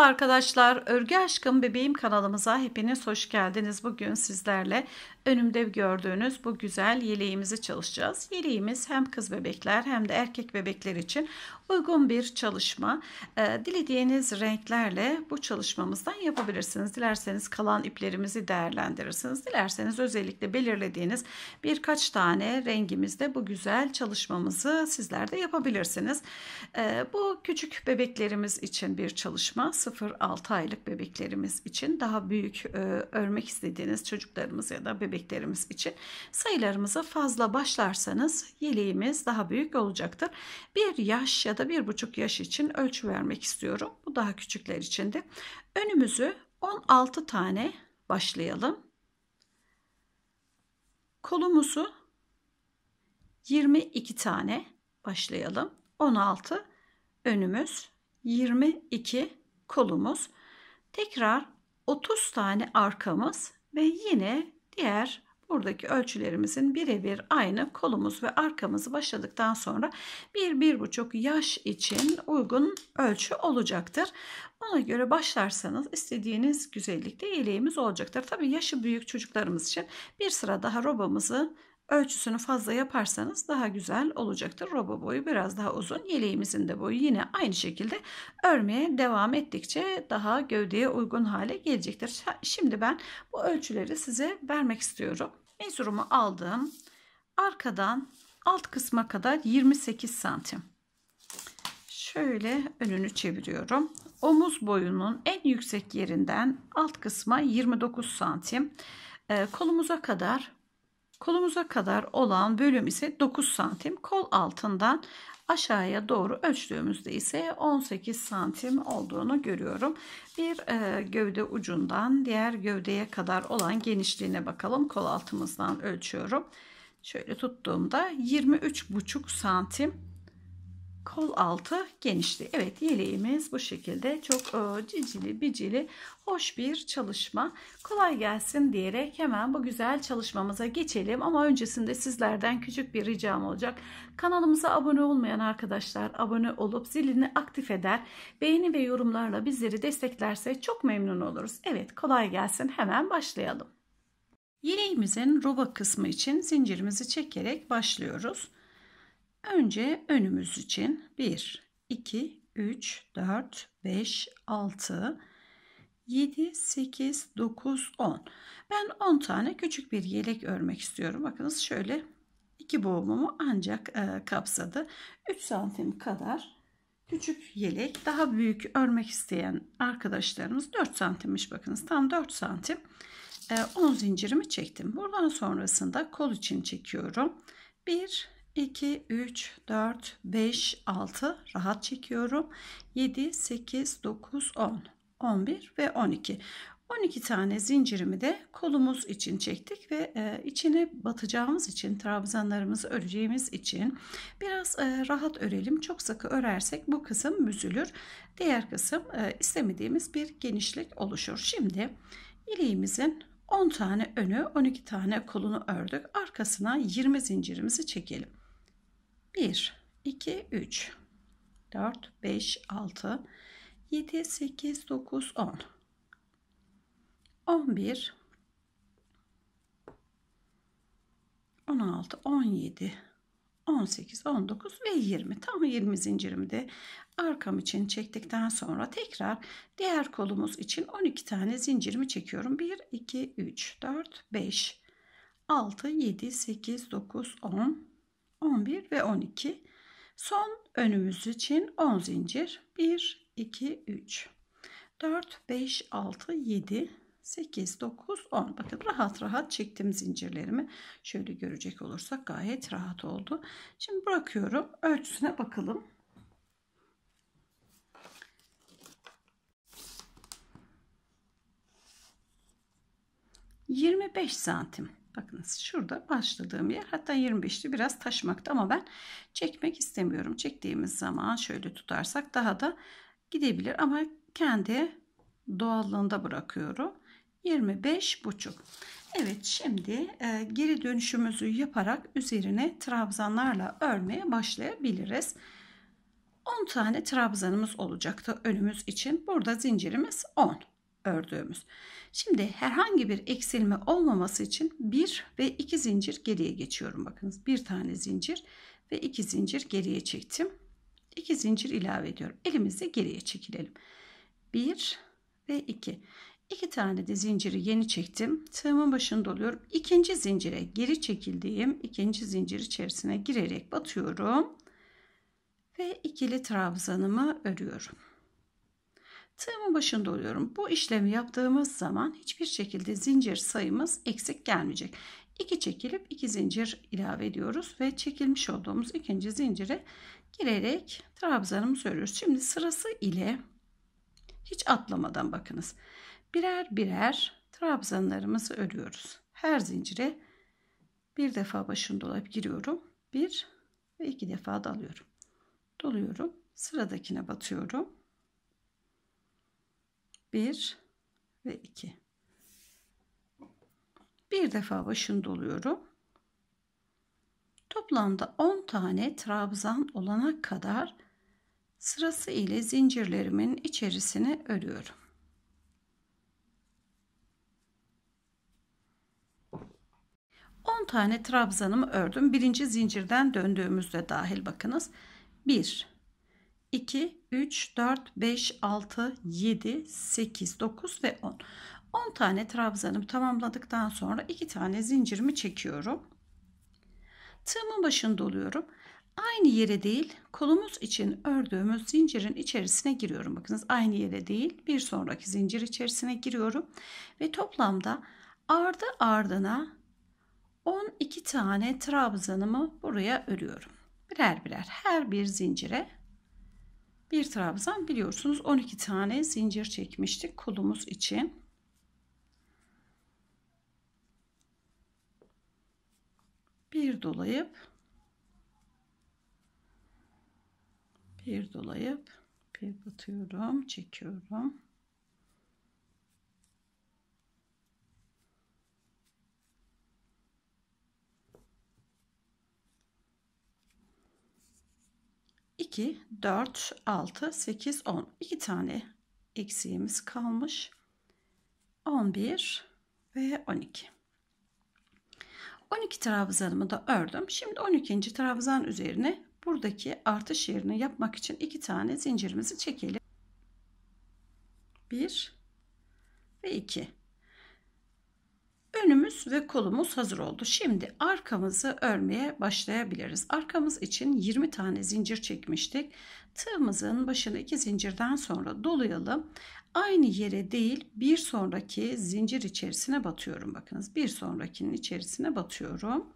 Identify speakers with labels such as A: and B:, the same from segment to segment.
A: Merhaba arkadaşlar, Örgü Aşkım Bebeğim kanalımıza hepiniz hoş geldiniz. Bugün sizlerle Önümde gördüğünüz bu güzel yeleğimizi çalışacağız. Yeleğimiz hem kız bebekler hem de erkek bebekler için uygun bir çalışma. E, dilediğiniz renklerle bu çalışmamızdan yapabilirsiniz. Dilerseniz kalan iplerimizi değerlendirirsiniz. Dilerseniz özellikle belirlediğiniz birkaç tane rengimizde bu güzel çalışmamızı sizler de yapabilirsiniz. E, bu küçük bebeklerimiz için bir çalışma. 0-6 aylık bebeklerimiz için daha büyük e, örmek istediğiniz çocuklarımız ya da bebek yeleklerimiz için sayılarımızı fazla başlarsanız yeleğimiz daha büyük olacaktır. Bir yaş ya da bir buçuk yaş için ölçü vermek istiyorum. Bu daha küçükler için de. Önümüzü 16 tane başlayalım. Kolumuzu 22 tane başlayalım. 16 önümüz 22 kolumuz. Tekrar 30 tane arkamız ve yine diğer buradaki ölçülerimizin birebir aynı kolumuz ve arkamızı başladıktan sonra 1-1,5 yaş için uygun ölçü olacaktır. Ona göre başlarsanız istediğiniz güzellikte yeleğimiz olacaktır. Tabii yaşı büyük çocuklarımız için bir sıra daha robamızı Ölçüsünü fazla yaparsanız daha güzel olacaktır. Roba boyu biraz daha uzun. Yeleğimizin de boyu yine aynı şekilde örmeye devam ettikçe daha gövdeye uygun hale gelecektir. Şimdi ben bu ölçüleri size vermek istiyorum. Mezurumu aldım. Arkadan alt kısma kadar 28 santim. Şöyle önünü çeviriyorum. Omuz boyunun en yüksek yerinden alt kısma 29 santim. Ee, kolumuza kadar Kolumuza kadar olan bölüm ise 9 santim. Kol altından aşağıya doğru ölçtüğümüzde ise 18 santim olduğunu görüyorum. Bir e, gövde ucundan diğer gövdeye kadar olan genişliğine bakalım. Kol altımızdan ölçüyorum. Şöyle tuttuğumda 23 buçuk santim kol altı genişliği. Evet yeleğimiz bu şekilde çok e, cicili bicili hoş bir çalışma. Kolay gelsin diyerek hemen bu güzel çalışmamıza geçelim. Ama öncesinde sizlerden küçük bir ricam olacak. Kanalımıza abone olmayan arkadaşlar abone olup zilini aktif eder. Beğeni ve yorumlarla bizleri desteklerse çok memnun oluruz. Evet kolay gelsin hemen başlayalım. Yeleğimizin roba kısmı için zincirimizi çekerek başlıyoruz. Önce önümüz için 1, 2, 3, 4, 5, 6, 7, 8, 9, 10. Ben 10 tane küçük bir yelek örmek istiyorum. Bakınız şöyle iki boğumumu ancak e, kapsadı. 3 santim kadar küçük yelek. Daha büyük örmek isteyen arkadaşlarımız 4 santimmiş bakınız. Tam 4 santim. E, zincirimi çektim. Buradan sonrasında kol için çekiyorum. 1, 2, 3, 4, 5, 6 rahat çekiyorum. 7, 8, 9, 10, 11 ve 12. 12 tane zincirimi de kolumuz için çektik ve e, içine batacağımız için trabzanlarımızı öreceğimiz için biraz e, rahat örelim. Çok sıkı örersek bu kısım büzülür. Diğer kısım e, istemediğimiz bir genişlik oluşur. Şimdi ileğimizin 10 tane önü 12 tane kolunu ördük. Arkasına 20 zincirimizi çekelim. 1, 2, 3, 4, 5, 6, 7, 8, 9, 10, 11, 16, 17, 18, 19 ve 20. Tam 20 zincirimi de arkam için çektikten sonra tekrar diğer kolumuz için 12 tane zincirimi çekiyorum. 1, 2, 3, 4, 5, 6, 7, 8, 9, 10, 11 ve 12. Son önümüz için 10 zincir. 1, 2, 3, 4, 5, 6, 7, 8, 9, 10. Bakın rahat rahat çektim zincirlerimi. Şöyle görecek olursak gayet rahat oldu. Şimdi bırakıyorum. Ölçüsüne bakalım. Yirmi beş santim. Bakınız şurada başladığım yer hatta 25'li biraz taşmakta ama ben çekmek istemiyorum. Çektiğimiz zaman şöyle tutarsak daha da gidebilir ama kendi doğallığında bırakıyorum. 25 buçuk. Evet şimdi e, geri dönüşümüzü yaparak üzerine trabzanlarla örmeye başlayabiliriz. 10 tane trabzanımız olacaktı önümüz için. Burada zincirimiz 10 ördüğümüz. Şimdi herhangi bir eksilme olmaması için 1 ve 2 zincir geriye geçiyorum. Bakınız bir tane zincir ve 2 zincir geriye çektim. 2 zincir ilave ediyorum. Elimizi geriye çekilelim. 1 ve 2. 2 tane de zinciri yeni çektim. Tığımın başını doluyorum. İkinci zincire geri çekildiğim ikinci zincir içerisine girerek batıyorum. Ve ikili trabzanımı örüyorum. Tığımın başında oluyorum. Bu işlemi yaptığımız zaman hiçbir şekilde zincir sayımız eksik gelmeyecek. 2 çekilip 2 zincir ilave ediyoruz ve çekilmiş olduğumuz ikinci zincire girerek trabzanımızı örüyoruz. Şimdi sırası ile hiç atlamadan bakınız. Birer birer trabzanlarımızı örüyoruz. Her zincire bir defa başını dolayıp giriyorum. Bir ve iki defa dalıyorum. Doluyorum. Sıradakine batıyorum. 1 ve 2 bir defa başını doluyorum toplamda 10 tane trabzan olana kadar sırası ile zincirlerimin içerisine örüyorum tane trabzanımı ördüm. Birinci zincirden döndüğümüzde dahil bakınız. 1 2, 3, 4, 5, 6, 7, 8, 9 ve 10. 10 tane trabzanımı tamamladıktan sonra 2 tane zincirimi çekiyorum. Tığımın başında oluyorum. Aynı yere değil kolumuz için ördüğümüz zincirin içerisine giriyorum. Bakınız aynı yere değil bir sonraki zincir içerisine giriyorum. Ve toplamda ardı ardına 12 tane trabzanımı buraya örüyorum. Birer birer her bir zincire bir trabzan biliyorsunuz 12 tane zincir çekmiştik kolumuz için. Bir dolayıp bir dolayıp bir batıyorum, çekiyorum. 2, 4, 6, 8, 10. 2 tane eksiğimiz kalmış. 11 ve 12. 12 trabzanımı da ördüm. Şimdi 12. trabzan üzerine buradaki artış yerini yapmak için 2 tane zincirimizi çekelim. 1 ve 2 önümüz ve kolumuz hazır oldu. Şimdi arkamızı örmeye başlayabiliriz. Arkamız için 20 tane zincir çekmiştik. Tığımızın başına 2 zincirden sonra dolayalım. Aynı yere değil bir sonraki zincir içerisine batıyorum. Bakınız bir sonrakinin içerisine batıyorum.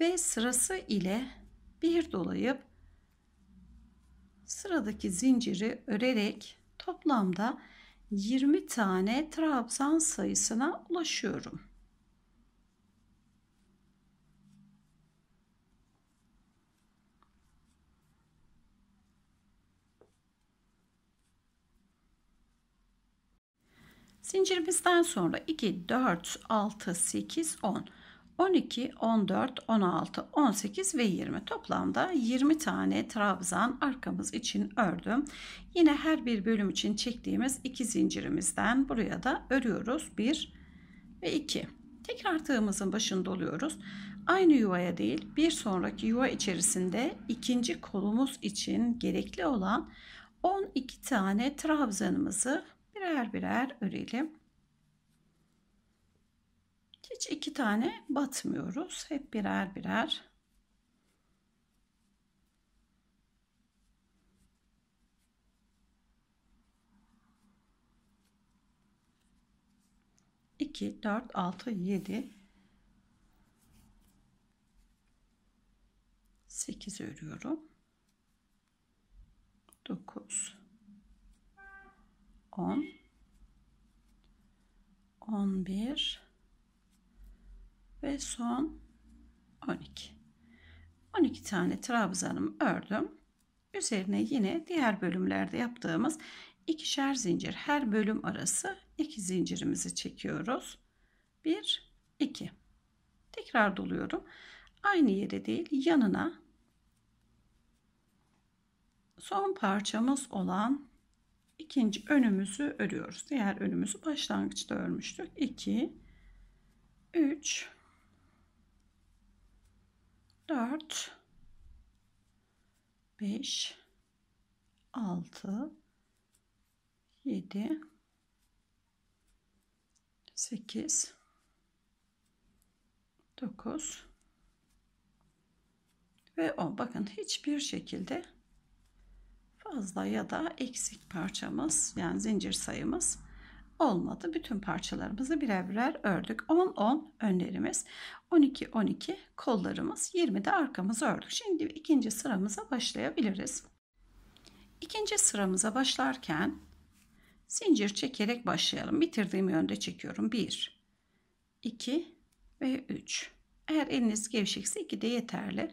A: Ve sırası ile bir dolayıp sıradaki zinciri örerek toplamda 20 tane trabzan sayısına ulaşıyorum. Zincirimizden sonra 2, 4, 6, 8, 10, 12, 14, 16, 18 ve 20. Toplamda 20 tane trabzan arkamız için ördüm. Yine her bir bölüm için çektiğimiz 2 zincirimizden buraya da örüyoruz. 1 ve 2. Tekrar tığımızın başında oluyoruz. Aynı yuvaya değil bir sonraki yuva içerisinde ikinci kolumuz için gerekli olan 12 tane trabzanımızı birer birer örelim. Hiç iki tane batmıyoruz. Hep birer birer. İki, dört, altı, yedi, sekiz örüyorum. Dokuz. 10 11 ve son 12 12 tane trabzanımı ördüm üzerine yine diğer bölümlerde yaptığımız ikişer zincir her bölüm arası iki zincirimizi çekiyoruz 1 2 tekrar doluyorum aynı yere değil yanına son parçamız olan ikinci önümüzü örüyoruz. Diğer önümüzü başlangıçta örmüştük. 2 3 4 5 6 7 8 9 ve 10. Bakın hiçbir şekilde fazla ya da eksik parçamız yani zincir sayımız olmadı. Bütün parçalarımızı birer birer ördük. 10 10 önlerimiz, 12 12 kollarımız, 20 de arkamızı ördük. Şimdi ikinci sıramıza başlayabiliriz. İkinci sıramıza başlarken zincir çekerek başlayalım. Bitirdiğim yönde çekiyorum. 1 2 ve 3. Eğer eliniz gevşekse 2 de yeterli.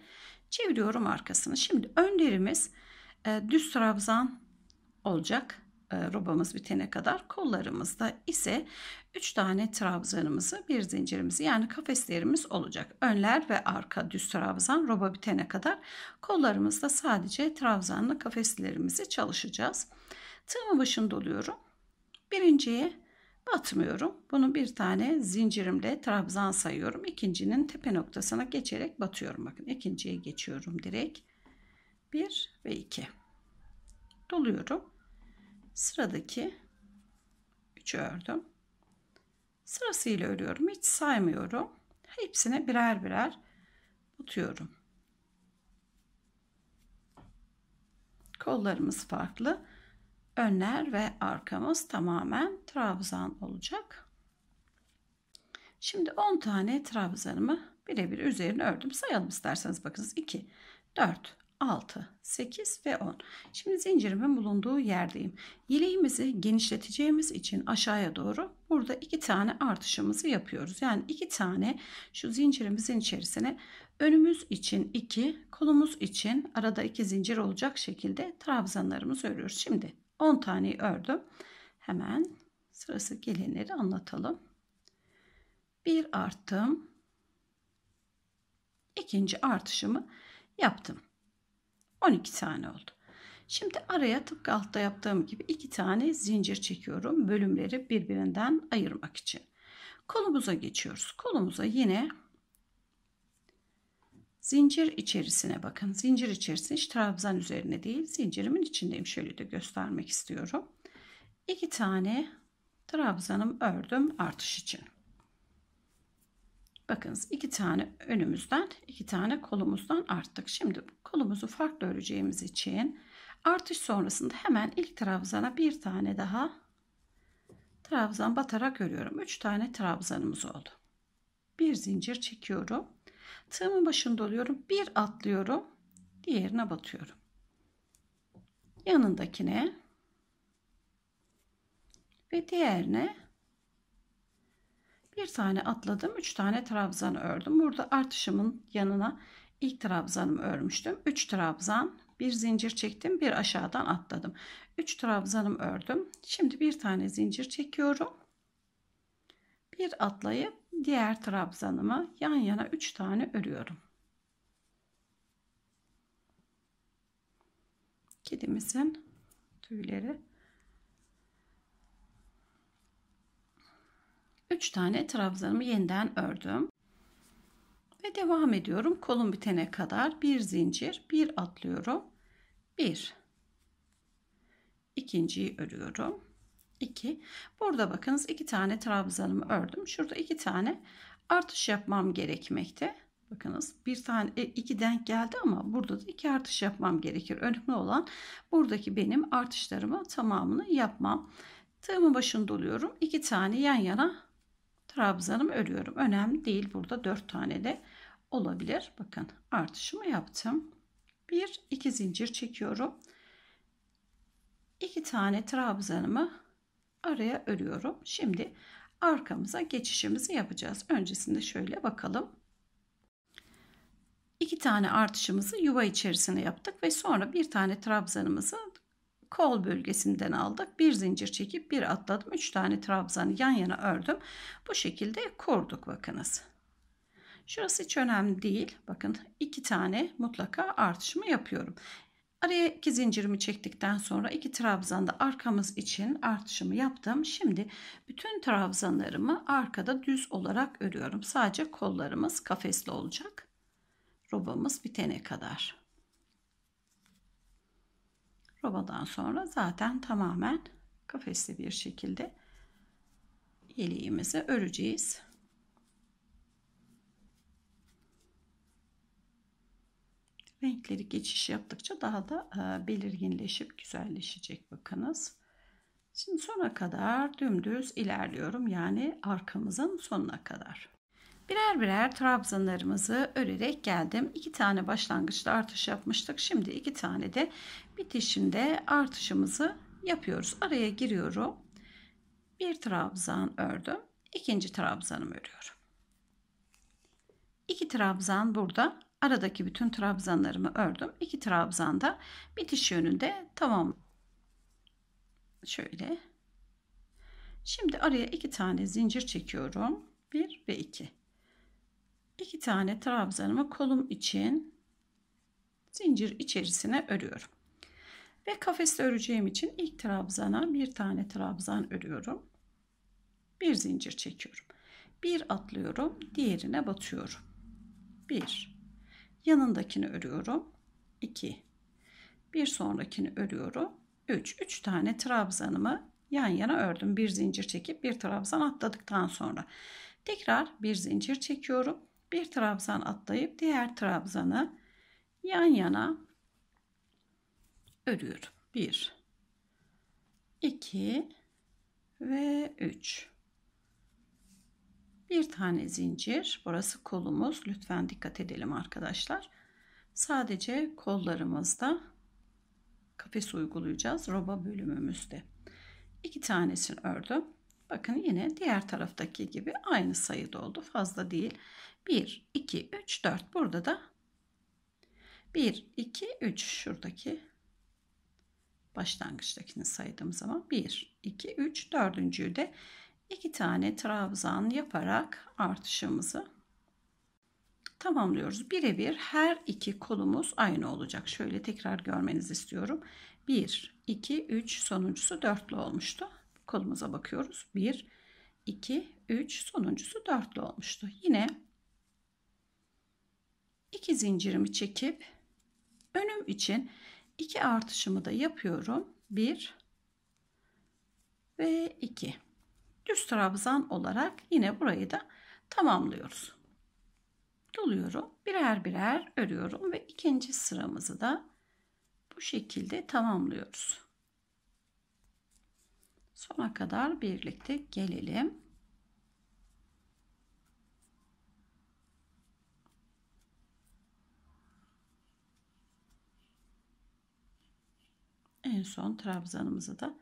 A: Çeviriyorum arkasını. Şimdi önlerimiz e, düz trabzan olacak e, robamız bitene kadar. Kollarımızda ise 3 tane trabzanımızı bir zincirimizi yani kafeslerimiz olacak. Önler ve arka düz trabzan roba bitene kadar kollarımızda sadece trabzanlı kafeslerimizi çalışacağız. Tığımı başını doluyorum. Birinciye batmıyorum. Bunu bir tane zincirimle trabzan sayıyorum. ikincinin tepe noktasına geçerek batıyorum. Bakın ikinciye geçiyorum direkt. 1 ve 2 doluyorum sıradaki 3 ördüm sırasıyla örüyorum hiç saymıyorum hepsine birer birer batıyorum kollarımız farklı önler ve arkamız tamamen trabzan olacak şimdi 10 tane trabzanımı birebir üzerine ördüm sayalım isterseniz bakınız 2 4 6, 8 ve 10. Şimdi zincirimin bulunduğu yerdeyim. Yeleğimizi genişleteceğimiz için aşağıya doğru burada iki tane artışımızı yapıyoruz. Yani iki tane şu zincirimizin içerisine önümüz için 2, kolumuz için arada iki zincir olacak şekilde trabzanlarımızı örüyoruz. Şimdi 10 taneyi ördüm. Hemen sırası gelenleri anlatalım. Bir arttım. İkinci artışımı yaptım. 12 tane oldu. Şimdi araya tıpkı altta yaptığım gibi iki tane zincir çekiyorum bölümleri birbirinden ayırmak için. Kolumuza geçiyoruz. Kolumuza yine zincir içerisine bakın. Zincir içerisinde, hiç trabzan üzerine değil zincirimin içindeyim. Şöyle de göstermek istiyorum. İki tane trabzanım ördüm artış için. Bakınız iki tane önümüzden iki tane kolumuzdan arttık. Şimdi kolumuzu farklı öreceğimiz için artış sonrasında hemen ilk trabzana bir tane daha trabzan batarak örüyorum. Üç tane trabzanımız oldu. Bir zincir çekiyorum. Tığımın başında oluyorum. Bir atlıyorum. Diğerine batıyorum. Yanındakine ve diğerine bir tane atladım. Üç tane trabzan ördüm. Burada artışımın yanına ilk trabzanımı örmüştüm. Üç trabzan bir zincir çektim. Bir aşağıdan atladım. Üç trabzanım ördüm. Şimdi bir tane zincir çekiyorum. Bir atlayıp diğer trabzanımı yan yana üç tane örüyorum. Kedimizin tüyleri 3 tane trabzanımı yeniden ördüm. Ve devam ediyorum. Kolum bitene kadar bir zincir, bir atlıyorum. 1 ikinciyi örüyorum. 2 Burada bakınız iki tane trabzanımı ördüm. Şurada iki tane artış yapmam gerekmekte. Bakınız bir tane e, iki denk geldi ama burada da iki artış yapmam gerekir. Önemli olan buradaki benim artışlarımı tamamını yapmam. Tığımın başını doluyorum. iki tane yan yana trabzanımı örüyorum. Önemli değil. Burada 4 tane de olabilir. Bakın artışımı yaptım. 1 2 zincir çekiyorum. 2 tane trabzanımı araya örüyorum. Şimdi arkamıza geçişimizi yapacağız. Öncesinde şöyle bakalım. 2 tane artışımızı yuva içerisine yaptık ve sonra bir tane trabzanımızı kol bölgesinden aldık. Bir zincir çekip bir atladım. Üç tane trabzanı yan yana ördüm. Bu şekilde kurduk bakınız. Şurası hiç önemli değil. Bakın iki tane mutlaka artışımı yapıyorum. Araya iki zincirimi çektikten sonra iki trabzanda arkamız için artışımı yaptım. Şimdi bütün trabzanlarımı arkada düz olarak örüyorum. Sadece kollarımız kafesli olacak. Robamız bitene kadar. Robadan sonra zaten tamamen kafesli bir şekilde yeleğimizi öreceğiz. Renkleri geçiş yaptıkça daha da e, belirginleşip güzelleşecek bakınız. Şimdi sona kadar dümdüz ilerliyorum yani arkamızın sonuna kadar. Birer birer trabzanlarımızı örerek geldim. İki tane başlangıçta artış yapmıştık. Şimdi iki tane de bitişinde artışımızı yapıyoruz. Araya giriyorum. Bir trabzan ördüm. İkinci trabzanımı örüyorum. İki trabzan burada. Aradaki bütün trabzanlarımı ördüm. İki trabzan da bitiş yönünde tamam. Şöyle. Şimdi araya iki tane zincir çekiyorum. Bir ve iki iki tane trabzanımı kolum için zincir içerisine örüyorum. Ve kafeste öreceğim için ilk trabzana bir tane trabzan örüyorum. Bir zincir çekiyorum. Bir atlıyorum, diğerine batıyorum. Bir. Yanındakini örüyorum. 2. Bir sonrakini örüyorum. üç, üç tane trabzanımı yan yana ördüm. Bir zincir çekip bir trabzan atladıktan sonra tekrar bir zincir çekiyorum bir trabzan atlayıp diğer trabzanı yan yana örüyorum. 1 2 ve 3 bir tane zincir burası kolumuz lütfen dikkat edelim arkadaşlar sadece kollarımızda kafes uygulayacağız roba bölümümüzde iki tanesini ördüm bakın yine diğer taraftaki gibi aynı sayıda oldu fazla değil 1, 2, 3, 4. Burada da 1, 2, 3 şuradaki başlangıçtakini saydığım zaman 1, 2, 3, dördüncüyü de 2 tane trabzan yaparak artışımızı tamamlıyoruz. Birebir her iki kolumuz aynı olacak. Şöyle tekrar görmenizi istiyorum. 1, 2, 3 sonuncusu dörtlü olmuştu. Kolumuza bakıyoruz. 1, 2, 3 sonuncusu dörtlü olmuştu. Yine 2 zincirimi çekip önüm için iki artışımı da yapıyorum. 1 ve 2. Düz trabzan olarak yine burayı da tamamlıyoruz. Doluyorum. Birer birer örüyorum ve ikinci sıramızı da bu şekilde tamamlıyoruz. Sona kadar birlikte gelelim. en son trabzanımızı da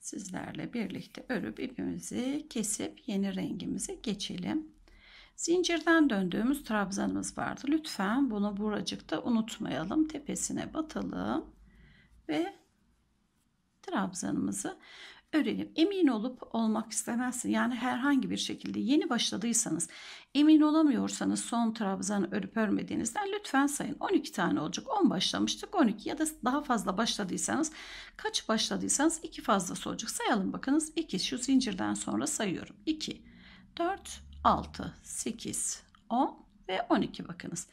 A: sizlerle birlikte örüp ipimizi kesip yeni rengimize geçelim. Zincirden döndüğümüz trabzanımız vardı. Lütfen bunu buracıkta unutmayalım. Tepesine batalım ve trabzanımızı öğrenip emin olup olmak istemezsin. Yani herhangi bir şekilde yeni başladıysanız emin olamıyorsanız son trabzanı örüp örmediğinizden lütfen sayın. 12 tane olacak. 10 başlamıştık 12 ya da daha fazla başladıysanız kaç başladıysanız 2 fazla olacak. Sayalım bakınız 2 şu zincirden sonra sayıyorum. 2 4 6 8 10 ve 12 bakınız.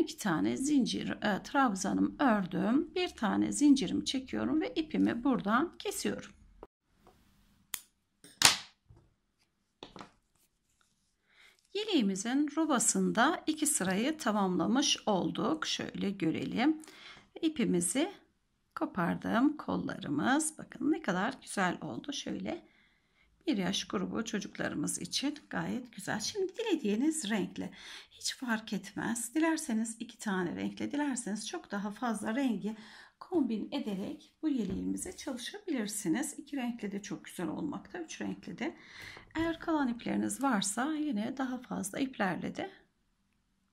A: 12 tane zincir e, trabzanım ördüm. Bir tane zincirimi çekiyorum ve ipimi buradan kesiyorum. Yeleğimizin rubasında iki sırayı tamamlamış olduk. Şöyle görelim. İpimizi kopardım. Kollarımız bakın ne kadar güzel oldu. Şöyle bir yaş grubu çocuklarımız için gayet güzel. Şimdi dilediğiniz renkle hiç fark etmez. Dilerseniz iki tane renkle, dilerseniz çok daha fazla rengi kombin ederek bu yeleğimize çalışabilirsiniz. İki renkli de çok güzel olmakta. Üç renkli de. Eğer kalan ipleriniz varsa yine daha fazla iplerle de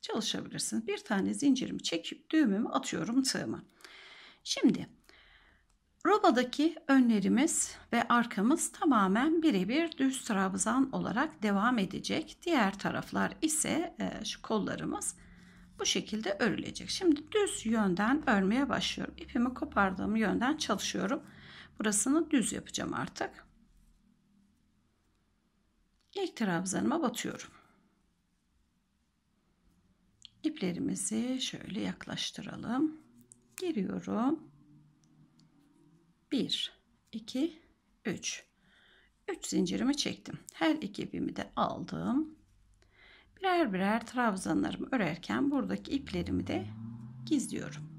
A: çalışabilirsiniz. Bir tane zincirimi çekip düğümümü atıyorum tığıma. Şimdi robadaki önlerimiz ve arkamız tamamen birebir düz trabzan olarak devam edecek. Diğer taraflar ise e, şu kollarımız bu şekilde örülecek. Şimdi düz yönden örmeye başlıyorum. İpimi kopardığım yönden çalışıyorum. Burasını düz yapacağım artık. İlk trabzanıma batıyorum. İplerimizi şöyle yaklaştıralım. Giriyorum. 1 2 3 3 zincirimi çektim. Her iki ipimi de aldım. Birer birer trabzanlarımı örerken buradaki iplerimi de gizliyorum.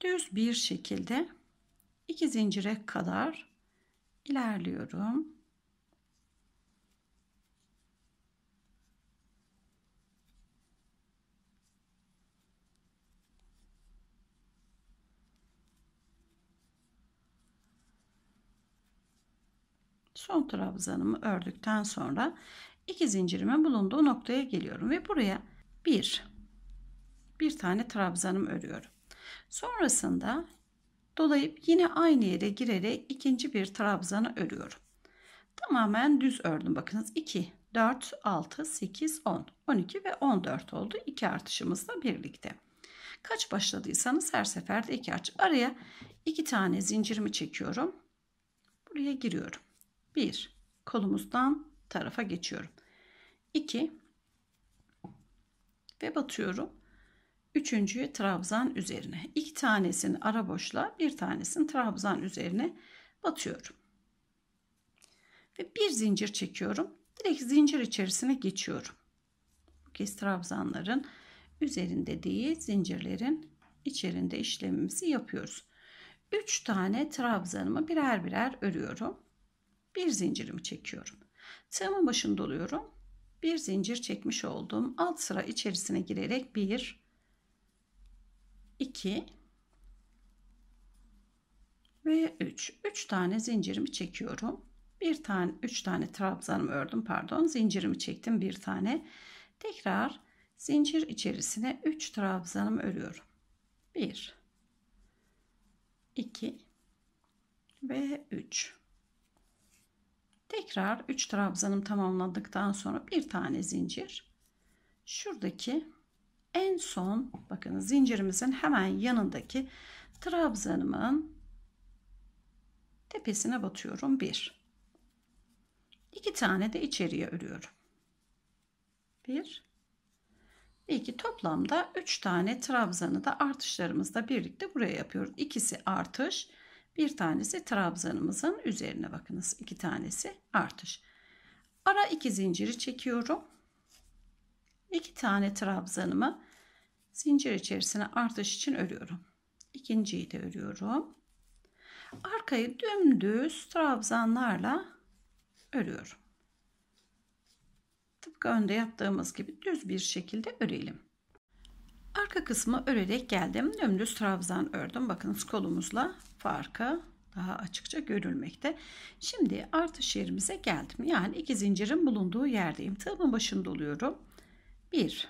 A: Düz bir şekilde iki zincire kadar ilerliyorum. son trabzanımı ördükten sonra iki zincirimin bulunduğu noktaya geliyorum ve buraya bir bir tane trabzanım örüyorum. Sonrasında dolayıp yine aynı yere girerek ikinci bir trabzanı örüyorum. Tamamen düz ördüm bakınız 2 4 6 8 10 12 ve 14 oldu İki artışımızla birlikte. Kaç başladıysanız her seferde iki artış. Araya iki tane zincirimi çekiyorum. Buraya giriyorum. 1 kolumuzdan tarafa geçiyorum. 2 ve batıyorum. Üçüncüyü trabzan üzerine. İki tanesini ara boşla, bir tanesini trabzan üzerine batıyorum. Ve bir zincir çekiyorum. Direkt zincir içerisine geçiyorum. Bu kez trabzanların üzerinde değil, zincirlerin içerisinde işlemimizi yapıyoruz. Üç tane trabzanımı birer birer örüyorum bir zincirimi çekiyorum. Tığımın başını doluyorum. Bir zincir çekmiş oldum. Alt sıra içerisine girerek 1 2 ve 3. 3 tane zincirimi çekiyorum. Bir tane 3 tane trabzanımı ördüm pardon. Zincirimi çektim bir tane. Tekrar zincir içerisine 3 trabzanımı örüyorum. 1 2 ve 3 Tekrar 3 trabzanım tamamladıktan sonra bir tane zincir. Şuradaki en son bakın zincirimizin hemen yanındaki trabzanımın tepesine batıyorum. 1. 2 tane de içeriye örüyorum. 1 2 toplamda 3 tane trabzanı da artışlarımızla birlikte buraya yapıyoruz. İkisi artış, bir tanesi trabzanımızın üzerine bakınız. İki tanesi artış. Ara iki zinciri çekiyorum. İki tane trabzanımı zincir içerisine artış için örüyorum. İkinciyi de örüyorum. Arkayı dümdüz trabzanlarla örüyorum. Tıpkı önde yaptığımız gibi düz bir şekilde örelim. Arka kısmı örerek geldim. Dümdüz trabzan ördüm. Bakınız kolumuzla farkı daha açıkça görülmekte. Şimdi artış yerimize geldim. Yani iki zincirin bulunduğu yerdeyim. Tığımın başını doluyorum. Bir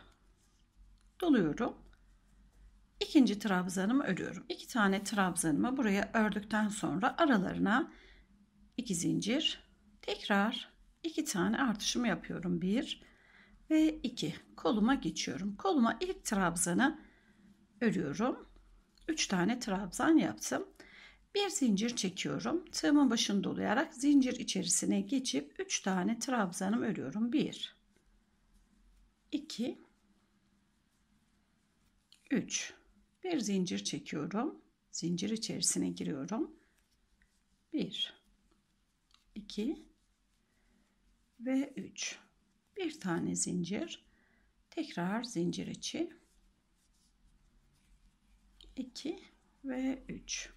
A: doluyorum. İkinci trabzanımı örüyorum. İki tane trabzanımı buraya ördükten sonra aralarına iki zincir tekrar iki tane artışımı yapıyorum. Bir ve 2 koluma geçiyorum. Koluma ilk trabzanı örüyorum. 3 tane trabzan yaptım. Bir zincir çekiyorum. Tığımın başını dolayarak zincir içerisine geçip 3 tane trabzanım örüyorum. 1 2 3 bir zincir çekiyorum. Zincir içerisine giriyorum. 1 2 ve 3 bir tane zincir tekrar zincir içi 2 ve 3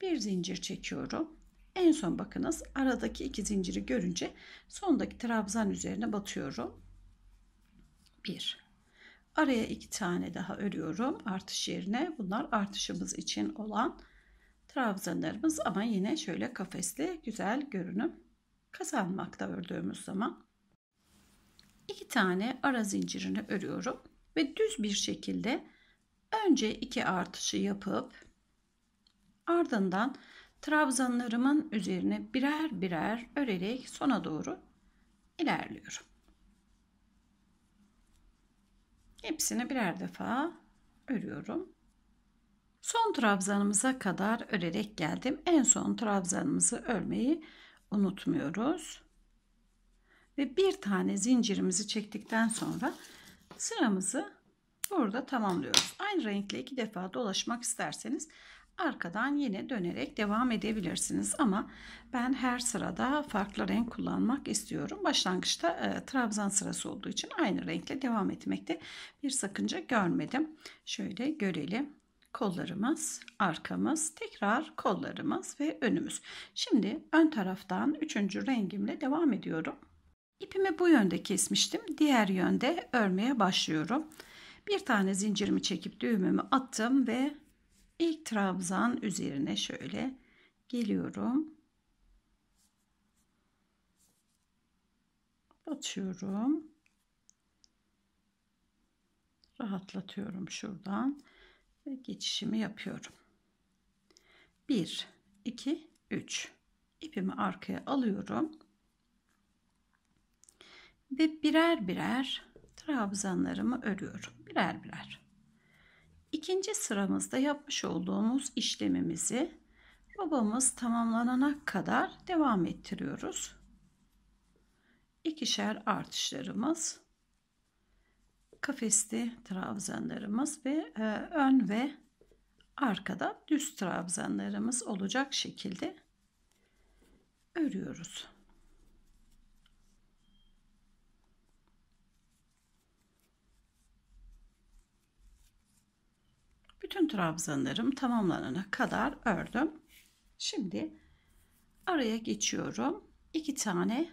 A: bir zincir çekiyorum en son bakınız aradaki iki zinciri görünce sondaki trabzan üzerine batıyorum 1 araya iki tane daha örüyorum artış yerine bunlar artışımız için olan trabzanlarımız ama yine şöyle kafesli güzel görünüm kazanmakta ördüğümüz zaman iki tane ara zincirini örüyorum ve düz bir şekilde önce iki artışı yapıp ardından trabzanlarımın üzerine birer birer örerek sona doğru ilerliyorum. Hepsini birer defa örüyorum. Son trabzanımıza kadar örerek geldim. En son trabzanımızı örmeyi unutmuyoruz. Ve bir tane zincirimizi çektikten sonra sıramızı burada tamamlıyoruz. Aynı renkle iki defa dolaşmak isterseniz arkadan yine dönerek devam edebilirsiniz. Ama ben her sırada farklı renk kullanmak istiyorum. Başlangıçta e, trabzan sırası olduğu için aynı renkle devam etmekte bir sakınca görmedim. Şöyle görelim kollarımız, arkamız, tekrar kollarımız ve önümüz. Şimdi ön taraftan üçüncü rengimle devam ediyorum. İpimi bu yönde kesmiştim. Diğer yönde örmeye başlıyorum. Bir tane zincirimi çekip düğümümü attım ve ilk trabzan üzerine şöyle geliyorum. Batıyorum. Rahatlatıyorum şuradan ve geçişimi yapıyorum. 1 2 3 İpimi arkaya alıyorum ve birer birer trabzanlarımı örüyorum. Birer birer. İkinci sıramızda yapmış olduğumuz işlemimizi babamız tamamlanana kadar devam ettiriyoruz. İkişer artışlarımız, kafesli trabzanlarımız ve e, ön ve arkada düz trabzanlarımız olacak şekilde örüyoruz. bütün trabzanlarım tamamlanana kadar ördüm. Şimdi araya geçiyorum. İki tane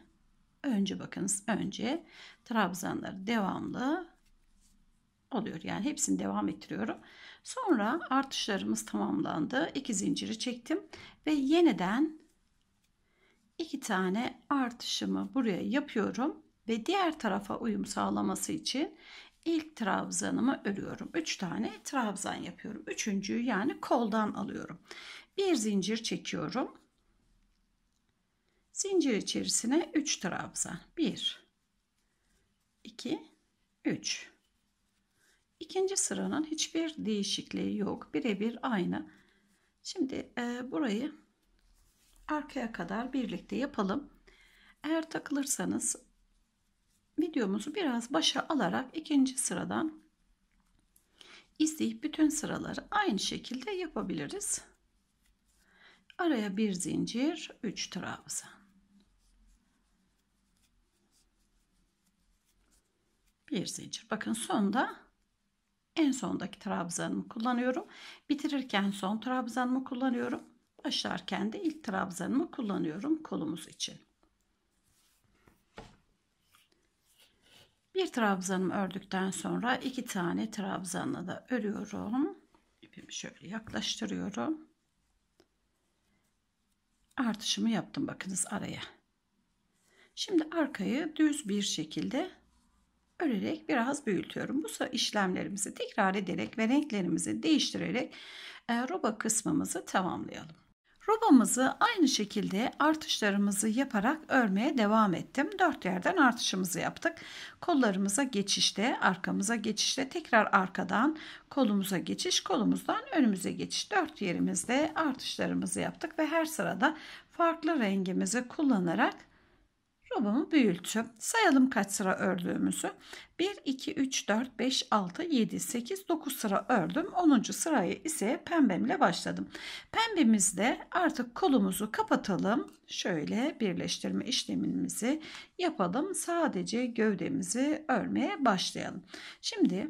A: önce bakınız önce trabzanlar devamlı oluyor. Yani hepsini devam ettiriyorum. Sonra artışlarımız tamamlandı. İki zinciri çektim ve yeniden iki tane artışımı buraya yapıyorum ve diğer tarafa uyum sağlaması için ilk trabzanımı örüyorum. 3 tane trabzan yapıyorum. Üçüncüyü yani koldan alıyorum. Bir zincir çekiyorum. Zincir içerisine 3 trabzan. 1 2 3 İkinci sıranın hiçbir değişikliği yok. Birebir aynı. Şimdi e, burayı arkaya kadar birlikte yapalım. Eğer takılırsanız videomuzu biraz başa alarak ikinci sıradan izleyip bütün sıraları aynı şekilde yapabiliriz. Araya bir zincir, 3 trabzan. bir zincir. Bakın sonda en sondaki trabzanımı kullanıyorum. Bitirirken son trabzanımı kullanıyorum. Başlarken de ilk trabzanımı kullanıyorum kolumuz için. Bir trabzanımı ördükten sonra iki tane trabzanla da örüyorum. İpimi şöyle yaklaştırıyorum. Artışımı yaptım bakınız araya. Şimdi arkayı düz bir şekilde örerek biraz büyütüyorum. Bu işlemlerimizi tekrar ederek ve renklerimizi değiştirerek e, roba kısmımızı tamamlayalım. Robamızı aynı şekilde artışlarımızı yaparak örmeye devam ettim. Dört yerden artışımızı yaptık. Kollarımıza geçişte, arkamıza geçişte, tekrar arkadan kolumuza geçiş, kolumuzdan önümüze geçiş. Dört yerimizde artışlarımızı yaptık ve her sırada farklı rengimizi kullanarak Rubumu büyüttüm. Sayalım kaç sıra ördüğümüzü. 1, 2, 3, 4, 5, 6, 7, 8, 9 sıra ördüm. 10. sırayı ise pembemle başladım. Pembemizde artık kolumuzu kapatalım. Şöyle birleştirme işlemimizi yapalım. Sadece gövdemizi örmeye başlayalım. Şimdi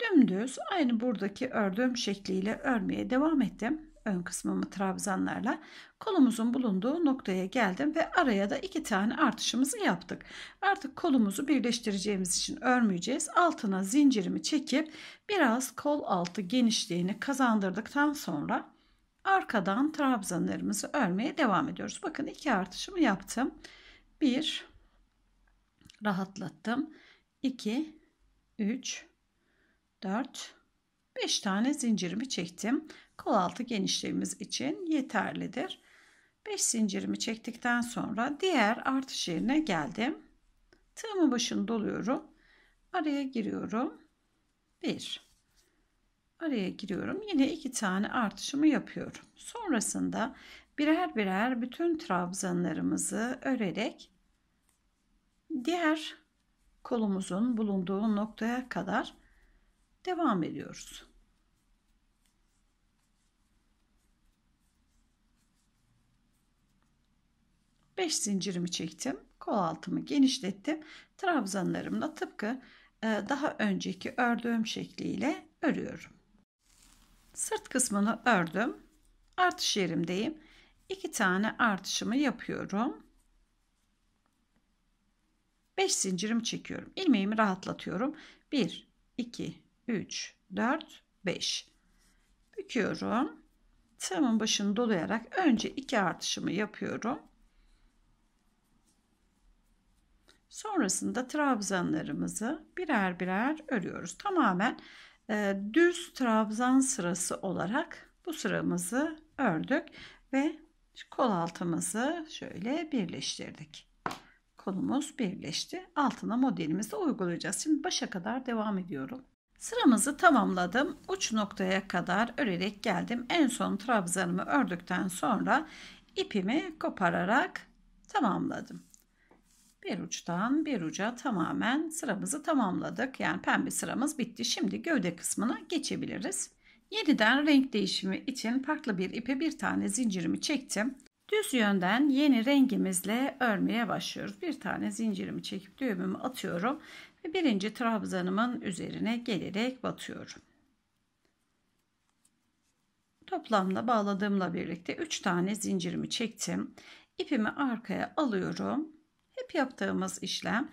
A: dümdüz aynı buradaki ördüğüm şekliyle örmeye devam ettim ön kısmımı trabzanlarla kolumuzun bulunduğu noktaya geldim ve araya da iki tane artışımızı yaptık. Artık kolumuzu birleştireceğimiz için örmeyeceğiz. Altına zincirimi çekip biraz kol altı genişliğini kazandırdıktan sonra arkadan trabzanlarımızı örmeye devam ediyoruz. Bakın iki artışımı yaptım. Bir rahatlattım. 2 3 4 5 tane zincirimi çektim kol altı genişliğimiz için yeterlidir. 5 zincirimi çektikten sonra diğer artış yerine geldim. Tığımın başını doluyorum. Araya giriyorum. 1 araya giriyorum. Yine iki tane artışımı yapıyorum. Sonrasında birer birer bütün trabzanlarımızı örerek diğer kolumuzun bulunduğu noktaya kadar devam ediyoruz. 5 zincirimi çektim. Kol altımı genişlettim. Trabzanlarımla tıpkı e, daha önceki ördüğüm şekliyle örüyorum. Sırt kısmını ördüm. Artış yerimdeyim. 2 tane artışımı yapıyorum. 5 zincirimi çekiyorum. Ilmeğimi rahatlatıyorum. 1, 2, 3, 4, 5. Büküyorum. Tığımın başını dolayarak önce 2 artışımı yapıyorum. Sonrasında trabzanlarımızı birer birer örüyoruz. Tamamen e, düz trabzan sırası olarak bu sıramızı ördük ve kol altımızı şöyle birleştirdik. Kolumuz birleşti. Altına modelimizi uygulayacağız. Şimdi başa kadar devam ediyorum. Sıramızı tamamladım. Uç noktaya kadar örerek geldim. En son trabzanımı ördükten sonra ipimi kopararak tamamladım bir uçtan bir uca tamamen sıramızı tamamladık. Yani pembe sıramız bitti. Şimdi gövde kısmına geçebiliriz. Yeniden renk değişimi için farklı bir ipe bir tane zincirimi çektim. Düz yönden yeni rengimizle örmeye başlıyoruz. Bir tane zincirimi çekip düğümümü atıyorum ve birinci trabzanımın üzerine gelerek batıyorum. Toplamda bağladığımla birlikte 3 tane zincirimi çektim. İpimi arkaya alıyorum hep yaptığımız işlem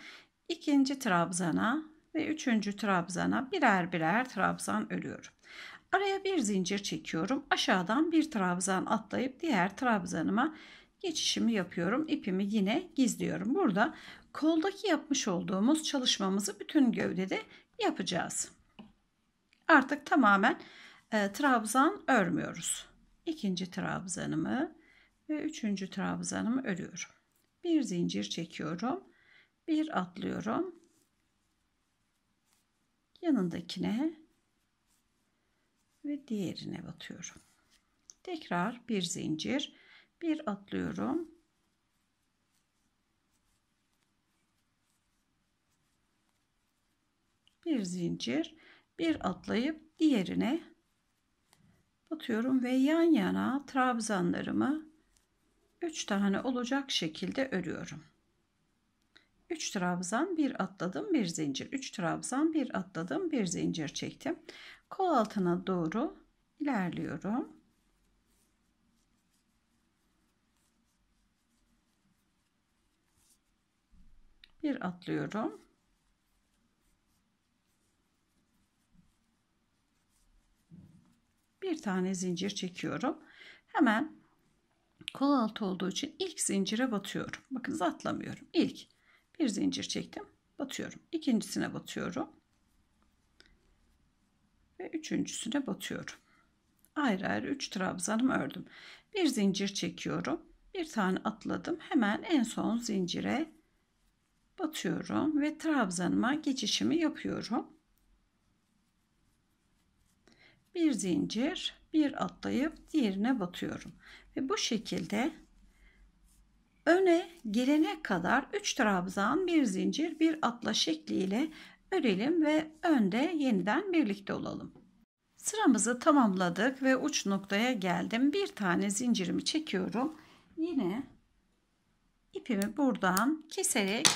A: ikinci trabzana ve üçüncü trabzana birer birer trabzan örüyorum. Araya bir zincir çekiyorum. Aşağıdan bir trabzan atlayıp diğer trabzanıma geçişimi yapıyorum. İpimi yine gizliyorum. Burada koldaki yapmış olduğumuz çalışmamızı bütün gövdede yapacağız. Artık tamamen e, trabzan örmüyoruz. İkinci trabzanımı ve üçüncü trabzanımı örüyorum bir zincir çekiyorum. Bir atlıyorum. Yanındakine ve diğerine batıyorum. Tekrar bir zincir, bir atlıyorum. Bir zincir, bir atlayıp diğerine batıyorum ve yan yana trabzanlarımı 3 tane olacak şekilde örüyorum. 3 trabzan bir atladım bir zincir 3 trabzan bir atladım bir zincir çektim kol altına doğru ilerliyorum bir atlıyorum bir tane zincir çekiyorum hemen kol altı olduğu için ilk zincire batıyorum. Bakın atlamıyorum. İlk bir zincir çektim. Batıyorum. İkincisine batıyorum. Ve üçüncüsüne batıyorum. Ayrı ayrı 3 trabzanım ördüm. Bir zincir çekiyorum. Bir tane atladım. Hemen en son zincire batıyorum ve trabzanıma geçişimi yapıyorum. Bir zincir, bir atlayıp diğerine batıyorum. Ve bu şekilde öne girene kadar 3 trabzan bir zincir bir atla şekliyle örelim ve önde yeniden birlikte olalım. Sıramızı tamamladık ve uç noktaya geldim. Bir tane zincirimi çekiyorum. Yine ipimi buradan keserek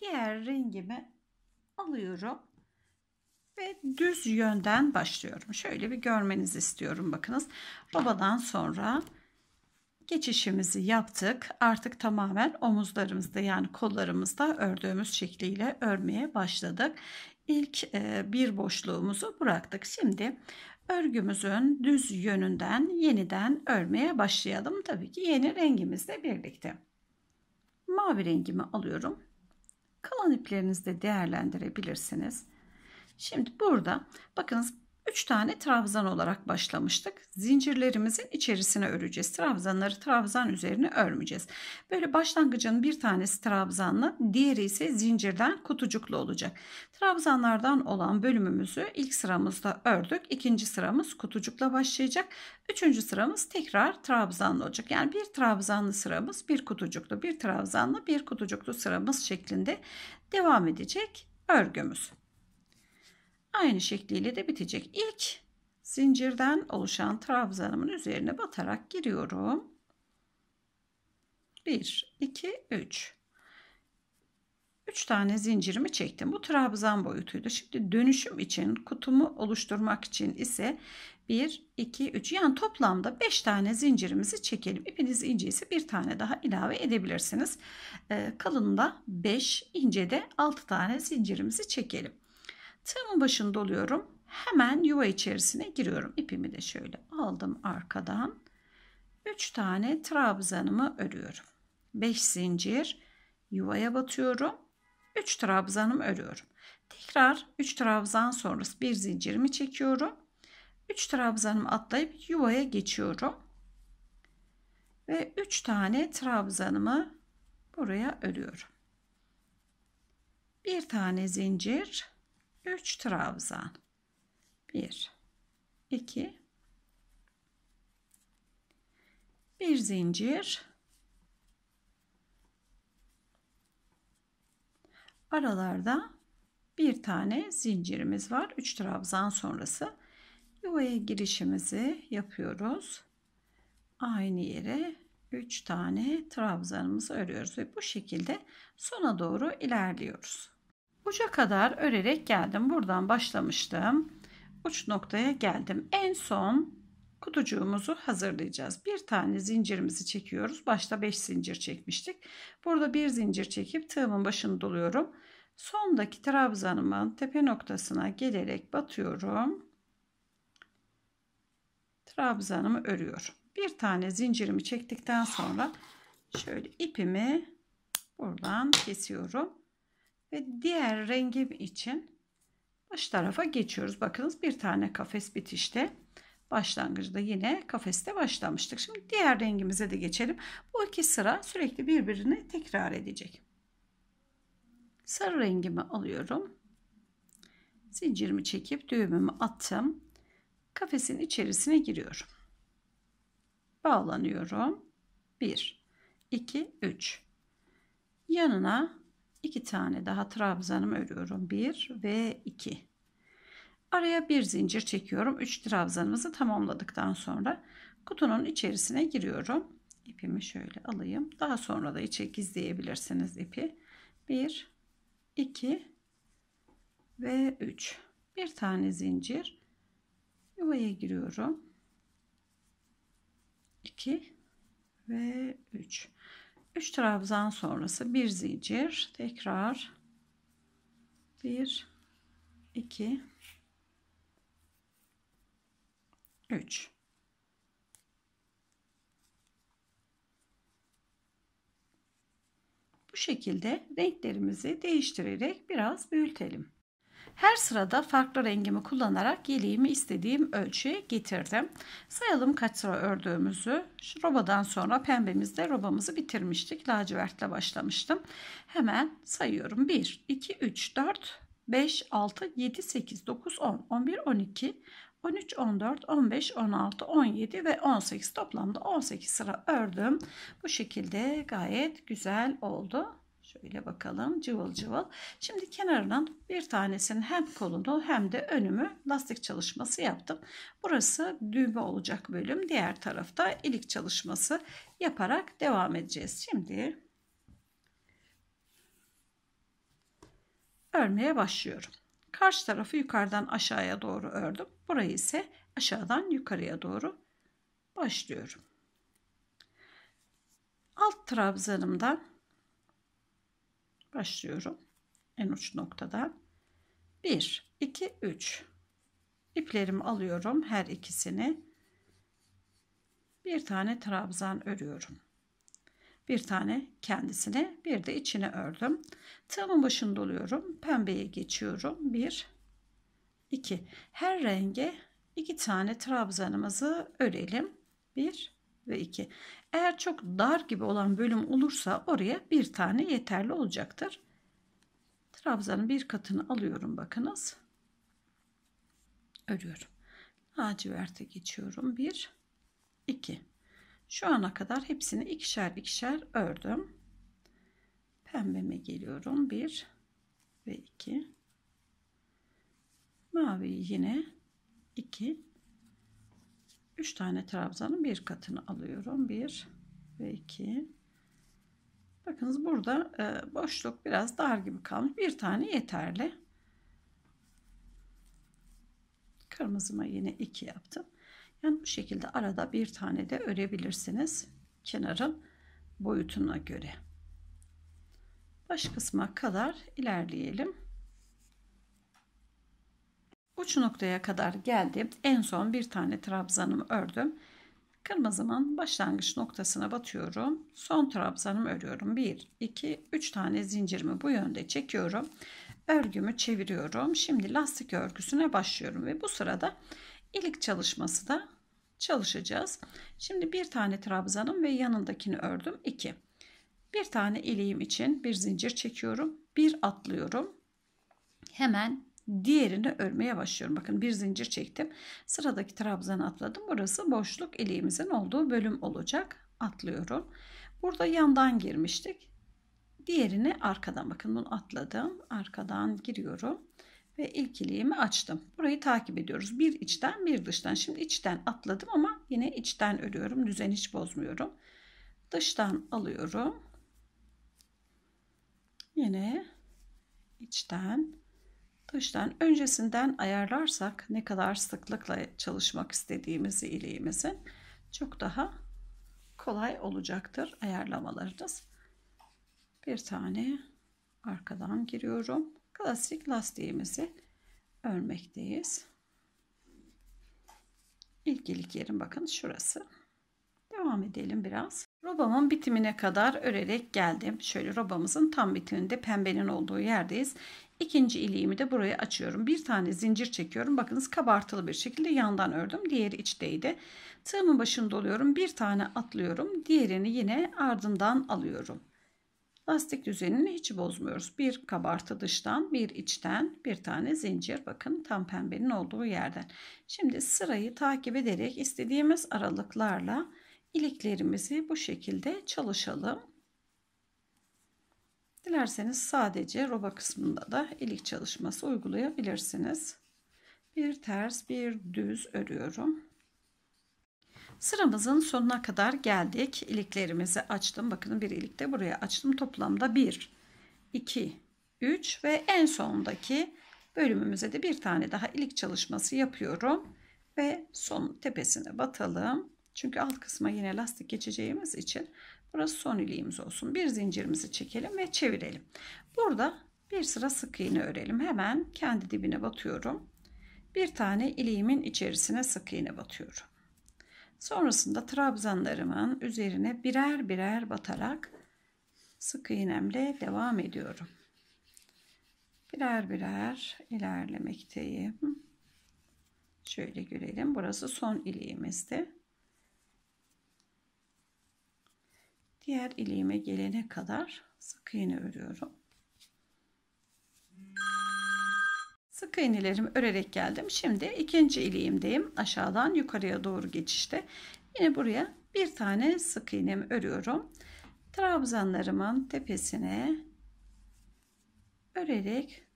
A: diğer rengimi alıyorum ve düz yönden başlıyorum. Şöyle bir görmenizi istiyorum. Bakınız babadan sonra geçişimizi yaptık. Artık tamamen omuzlarımızda yani kollarımızda ördüğümüz şekliyle örmeye başladık. İlk e, bir boşluğumuzu bıraktık. Şimdi örgümüzün düz yönünden yeniden örmeye başlayalım. Tabii ki yeni rengimizle birlikte. Mavi rengimi alıyorum. Kalan iplerinizi de değerlendirebilirsiniz. Şimdi burada bakınız 3 tane trabzan olarak başlamıştık. Zincirlerimizin içerisine öreceğiz. Trabzanları trabzan üzerine örmeyeceğiz. Böyle başlangıcın bir tanesi trabzanla, diğeri ise zincirden kutucuklu olacak. Trabzanlardan olan bölümümüzü ilk sıramızda ördük. İkinci sıramız kutucukla başlayacak. Üçüncü sıramız tekrar trabzanlı olacak. Yani bir trabzanlı sıramız, bir kutucuklu, bir trabzanlı, bir kutucuklu sıramız şeklinde devam edecek örgümüz aynı şekliyle de bitecek. İlk zincirden oluşan trabzanımın üzerine batarak giriyorum. 1, 2, 3. 3 tane zincirimi çektim. Bu trabzan boyutuydu. Şimdi dönüşüm için kutumu oluşturmak için ise 1, 2, 3 yani toplamda 5 tane zincirimizi çekelim. İpiniz inceyse bir tane daha ilave edebilirsiniz. Ee, da 5, ince de 6 tane zincirimizi çekelim. Tığımın başında oluyorum. Hemen yuva içerisine giriyorum. İpimi de şöyle aldım arkadan. 3 tane trabzanımı örüyorum. 5 zincir yuvaya batıyorum. 3 trabzanımı örüyorum. Tekrar 3 trabzan sonrası bir zincirimi çekiyorum. 3 trabzanımı atlayıp yuvaya geçiyorum. Ve 3 tane trabzanımı buraya örüyorum. Bir tane zincir 3 trabzan 1 2 bir zincir aralarda bir tane zincirimiz var 3 trabzan sonrası yuvaya girişimizi yapıyoruz aynı yere 3 tane trabzanımızı örüyoruz ve bu şekilde sona doğru ilerliyoruz Uca kadar örerek geldim. Buradan başlamıştım. Uç noktaya geldim. En son kutucuğumuzu hazırlayacağız. Bir tane zincirimizi çekiyoruz. Başta 5 zincir çekmiştik. Burada bir zincir çekip tığımın başını doluyorum. Sondaki trabzanımın tepe noktasına gelerek batıyorum. Trabzanımı örüyorum. Bir tane zincirimi çektikten sonra şöyle ipimi buradan kesiyorum. Ve diğer rengim için baş tarafa geçiyoruz. Bakınız bir tane kafes bitişte. Başlangıcda yine kafeste başlamıştık. Şimdi diğer rengimize de geçelim. Bu iki sıra sürekli birbirini tekrar edecek. Sarı rengimi alıyorum. Zincirimi çekip düğümümü attım. Kafesin içerisine giriyorum. Bağlanıyorum. 1, 2, 3. Yanına 2 tane daha trabzanım örüyorum. bir ve iki. Araya bir zincir çekiyorum. 3 trabzanımızı tamamladıktan sonra kutunun içerisine giriyorum. İpimi şöyle alayım. Daha sonra da içe gizleyebilirsiniz ipi. 1 2 ve 3. Bir tane zincir yuvaya giriyorum. 2 ve 3 3 trabzan sonrası bir zincir tekrar 1 2 3 Bu şekilde renklerimizi değiştirerek biraz büyütelim. Her sırada farklı rengimi kullanarak yeleğimi istediğim ölçüye getirdim. Sayalım kaç sıra ördüğümüzü. Şu robadan sonra pembemizde robamızı bitirmiştik. Lacivertle başlamıştım. Hemen sayıyorum. 1, 2, 3, 4, 5, 6, 7, 8, 9, 10, 11, 12, 13, 14, 15, 16, 17 ve 18 toplamda 18 sıra ördüm. Bu şekilde gayet güzel oldu. Şöyle bakalım cıvıl cıvıl. Şimdi kenarından bir tanesinin hem kolunu hem de önümü lastik çalışması yaptım. Burası düğme olacak bölüm. Diğer tarafta ilik çalışması yaparak devam edeceğiz. Şimdi örmeye başlıyorum. Karşı tarafı yukarıdan aşağıya doğru ördüm. Burayı ise aşağıdan yukarıya doğru başlıyorum. Alt trabzanımdan başlıyorum en uç noktadan 1 2 3 iplerimi alıyorum her ikisini bir tane trabzan örüyorum bir tane kendisine bir de içine ördüm tığımın başını doluyorum pembeye geçiyorum 1 2 her renge iki tane trabzanımızı örelim 1 ve 2 eğer çok dar gibi olan bölüm olursa oraya bir tane yeterli olacaktır. Trabzanın bir katını alıyorum bakınız. Örüyorum. Laciverte geçiyorum. 1 2 Şu ana kadar hepsini ikişer ikişer ördüm. Pembeme geliyorum. 1 ve 2 Mavi yine 2 3 tane trabzanın bir katını alıyorum. 1 ve 2. Bakınız burada e, boşluk biraz dar gibi kalmış. Bir tane yeterli. Kırmızıma yine 2 yaptım. Yani bu şekilde arada bir tane de örebilirsiniz. Kenarın boyutuna göre. Baş kısma kadar ilerleyelim. Uç noktaya kadar geldim. En son bir tane trabzanımı ördüm. Kırmızımın başlangıç noktasına batıyorum. Son trabzanımı örüyorum. 1, 2, 3 tane zincirimi bu yönde çekiyorum. Örgümü çeviriyorum. Şimdi lastik örgüsüne başlıyorum ve bu sırada ilik çalışması da çalışacağız. Şimdi bir tane trabzanım ve yanındakini ördüm. 2. Bir tane iliğim için bir zincir çekiyorum. Bir atlıyorum. Hemen diğerini örmeye başlıyorum. Bakın bir zincir çektim. Sıradaki trabzanı atladım. Burası boşluk iliğimizin olduğu bölüm olacak. Atlıyorum. Burada yandan girmiştik. Diğerini arkadan bakın bunu atladım. Arkadan giriyorum ve ilk iliğimi açtım. Burayı takip ediyoruz. Bir içten bir dıştan. Şimdi içten atladım ama yine içten örüyorum. Düzen hiç bozmuyorum. Dıştan alıyorum. Yine içten Dıştan öncesinden ayarlarsak ne kadar sıklıkla çalışmak istediğimizi iliğimizi çok daha kolay olacaktır ayarlamalarınız. Bir tane arkadan giriyorum. Klasik lastiğimizi örmekteyiz. İlk ilik yerim bakın şurası. Devam edelim biraz. Robamın bitimine kadar örerek geldim. Şöyle robamızın tam bitiminde pembenin olduğu yerdeyiz. İkinci iliğimi de buraya açıyorum. Bir tane zincir çekiyorum. Bakınız kabartılı bir şekilde yandan ördüm. Diğeri içteydi. Tığımın başını doluyorum. Bir tane atlıyorum. Diğerini yine ardından alıyorum. Lastik düzenini hiç bozmuyoruz. Bir kabartı dıştan, bir içten, bir tane zincir. Bakın tam pembenin olduğu yerden. Şimdi sırayı takip ederek istediğimiz aralıklarla iliklerimizi bu şekilde çalışalım. Dilerseniz sadece roba kısmında da ilik çalışması uygulayabilirsiniz. Bir ters bir düz örüyorum. Sıramızın sonuna kadar geldik. İliklerimizi açtım. Bakın bir ilik de buraya açtım. Toplamda 1, 2, 3 ve en sondaki bölümümüze de bir tane daha ilik çalışması yapıyorum. Ve son tepesine batalım. Çünkü alt kısma yine lastik geçeceğimiz için burası son iliğimiz olsun. Bir zincirimizi çekelim ve çevirelim. Burada bir sıra sık iğne örelim. Hemen kendi dibine batıyorum. Bir tane iliğimin içerisine sık iğne batıyorum. Sonrasında trabzanlarımın üzerine birer birer batarak sık iğnemle devam ediyorum. Birer birer ilerlemekteyim. Şöyle görelim. Burası son iliğimizdi. diğer iliğime gelene kadar sık iğne örüyorum. Sık iğnelerimi örerek geldim. Şimdi ikinci iliğimdeyim. Aşağıdan yukarıya doğru geçişte. Yine buraya bir tane sık iğnemi örüyorum. Trabzanlarımın tepesine örerek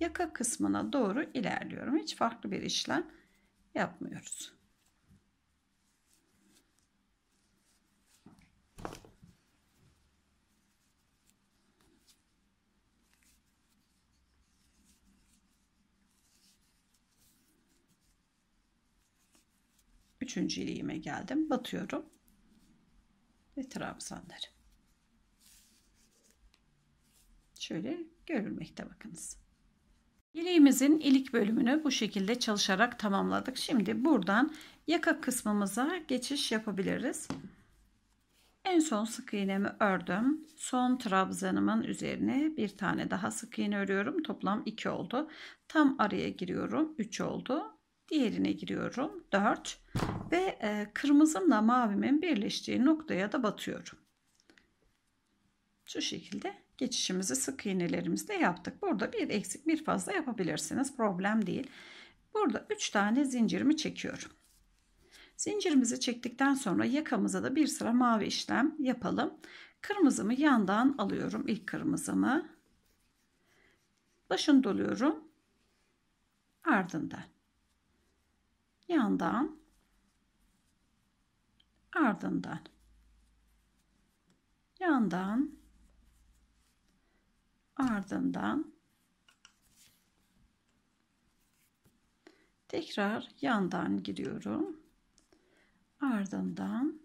A: yaka kısmına doğru ilerliyorum. Hiç farklı bir işlem yapmıyoruz. Üçüncü iliğime geldim. Batıyorum. Ve trabzanları. Şöyle görülmekte bakınız. İliğimizin ilik bölümünü bu şekilde çalışarak tamamladık. Şimdi buradan yaka kısmımıza geçiş yapabiliriz. En son sık iğnemi ördüm. Son trabzanımın üzerine bir tane daha sık iğne örüyorum. Toplam 2 oldu. Tam araya giriyorum. 3 oldu. Diğerine giriyorum. 4 ve e, kırmızımla mavimin birleştiği noktaya da batıyorum. Şu şekilde geçişimizi sık iğnelerimizle yaptık. Burada bir eksik bir fazla yapabilirsiniz. Problem değil. Burada 3 tane zincirimi çekiyorum. Zincirimizi çektikten sonra yakamıza da bir sıra mavi işlem yapalım. Kırmızımı yandan alıyorum ilk kırmızımı. Başını doluyorum. Ardından yandan ardından yandan ardından tekrar yandan giriyorum ardından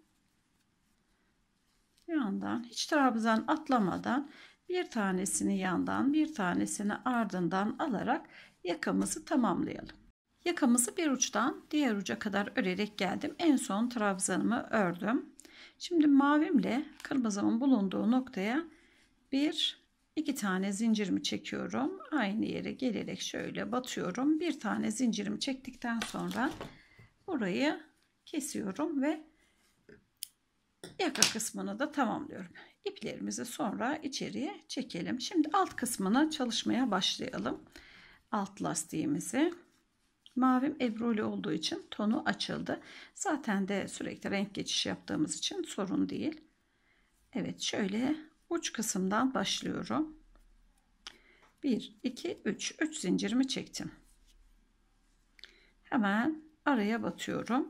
A: yandan hiç trabzan atlamadan bir tanesini yandan bir tanesini ardından alarak yakamızı tamamlayalım Yakamızı bir uçtan diğer uca kadar örerek geldim. En son trabzanımı ördüm. Şimdi mavimle kırmızımın bulunduğu noktaya bir iki tane zincirimi çekiyorum. Aynı yere gelerek şöyle batıyorum. Bir tane zincirimi çektikten sonra burayı kesiyorum ve yaka kısmını da tamamlıyorum. İplerimizi sonra içeriye çekelim. Şimdi alt kısmına çalışmaya başlayalım. Alt lastiğimizi Mavim ebruli olduğu için tonu açıldı. Zaten de sürekli renk geçişi yaptığımız için sorun değil. Evet şöyle uç kısımdan başlıyorum. 1, 2, 3. 3 zincirimi çektim. Hemen araya batıyorum.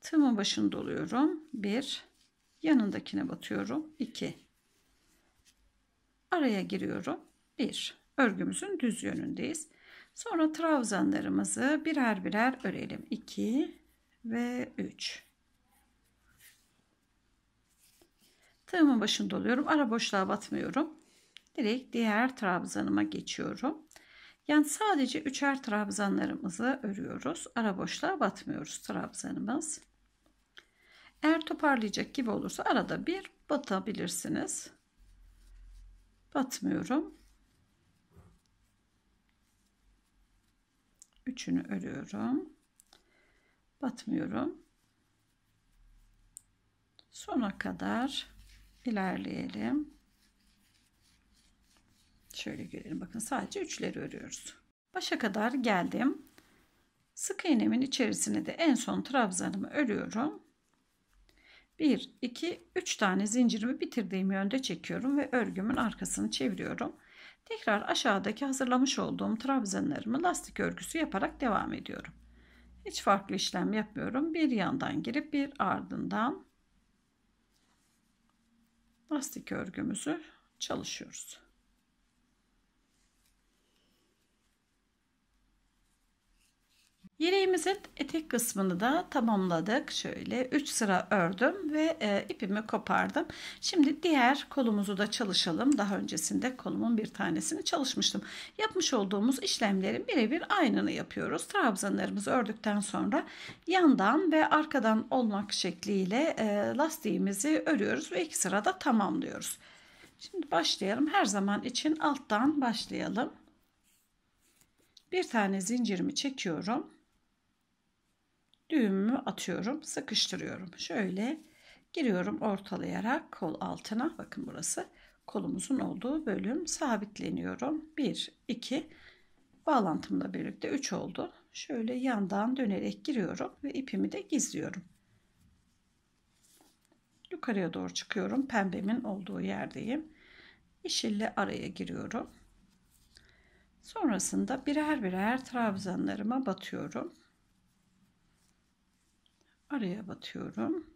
A: Tığımın başını doluyorum. 1, yanındakine batıyorum. 2, araya giriyorum. 1, örgümüzün düz yönündeyiz. Sonra trabzanlarımızı birer birer örelim. 2 ve 3. Tığımın başını doluyorum. Ara boşluğa batmıyorum. Direkt diğer trabzanıma geçiyorum. Yani sadece üçer trabzanlarımızı örüyoruz. Ara boşluğa batmıyoruz trabzanımız. Eğer toparlayacak gibi olursa arada bir batabilirsiniz. Batmıyorum. üçünü örüyorum. Batmıyorum. Sona kadar ilerleyelim. Şöyle görelim. Bakın sadece üçleri örüyoruz. Başa kadar geldim. Sık iğnemin içerisine de en son trabzanımı örüyorum. 1, 2, 3 tane zincirimi bitirdiğim yönde çekiyorum ve örgümün arkasını çeviriyorum. Tekrar aşağıdaki hazırlamış olduğum trabzanlarımı lastik örgüsü yaparak devam ediyorum. Hiç farklı işlem yapmıyorum. Bir yandan girip bir ardından lastik örgümüzü çalışıyoruz. Yeleğimizin etek kısmını da tamamladık. Şöyle 3 sıra ördüm ve e, ipimi kopardım. Şimdi diğer kolumuzu da çalışalım. Daha öncesinde kolumun bir tanesini çalışmıştım. Yapmış olduğumuz işlemlerin birebir aynını yapıyoruz. Trabzanlarımızı ördükten sonra yandan ve arkadan olmak şekliyle e, lastiğimizi örüyoruz ve iki sırada tamamlıyoruz. Şimdi başlayalım. Her zaman için alttan başlayalım. Bir tane zincirimi çekiyorum düğümümü atıyorum sıkıştırıyorum şöyle giriyorum ortalayarak kol altına bakın burası kolumuzun olduğu bölüm sabitleniyorum 1 2 bağlantımla birlikte 3 oldu şöyle yandan dönerek giriyorum ve ipimi de gizliyorum yukarıya doğru çıkıyorum pembemin olduğu yerdeyim yeşille araya giriyorum sonrasında birer birer trabzanlarıma batıyorum araya batıyorum.